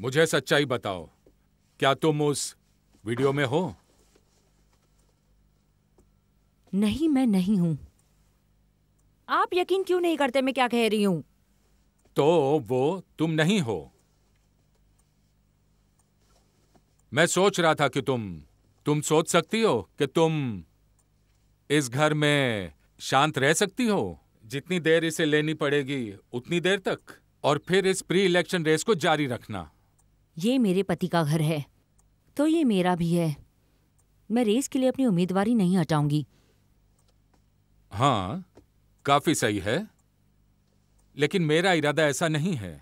मुझे सच्चाई बताओ क्या तुम उस वीडियो में हो नहीं मैं नहीं हूं आप यकीन क्यों नहीं करते मैं क्या कह रही हूं तो वो तुम नहीं हो मैं सोच रहा था कि तुम तुम सोच सकती हो कि तुम इस घर में शांत रह सकती हो जितनी देर इसे लेनी पड़ेगी उतनी देर तक और फिर इस प्री इलेक्शन रेस को जारी रखना ये मेरे पति का घर है तो ये मेरा भी है मैं रेस के लिए अपनी उम्मीदवारी नहीं हटाऊंगी हाँ काफी सही है लेकिन मेरा इरादा ऐसा नहीं है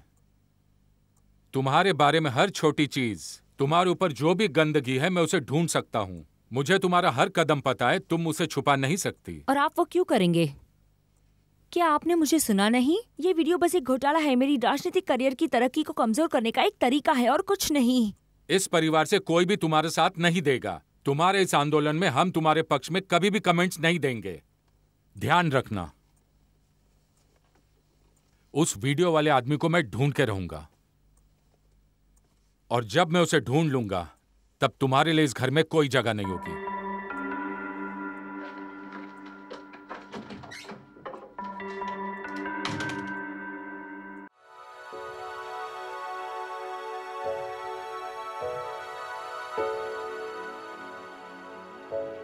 तुम्हारे बारे में हर छोटी चीज तुम्हारे ऊपर जो भी गंदगी है मैं उसे ढूंढ सकता हूँ मुझे तुम्हारा हर कदम पता है तुम उसे छुपा नहीं सकती और आप वो क्यों करेंगे क्या आपने मुझे सुना नहीं ये वीडियो बस एक घोटाला है मेरी राजनीतिक करियर की तरक्की को कमजोर करने का एक तरीका है और कुछ नहीं इस परिवार से कोई भी तुम्हारे साथ नहीं देगा तुम्हारे इस आंदोलन में हम तुम्हारे पक्ष में कभी भी कमेंट्स नहीं देंगे ध्यान रखना उस वीडियो वाले आदमी को मैं ढूंढ के रहूंगा और जब मैं उसे ढूंढ लूंगा तब तुम्हारे लिए इस घर में कोई जगह नहीं होगी thank you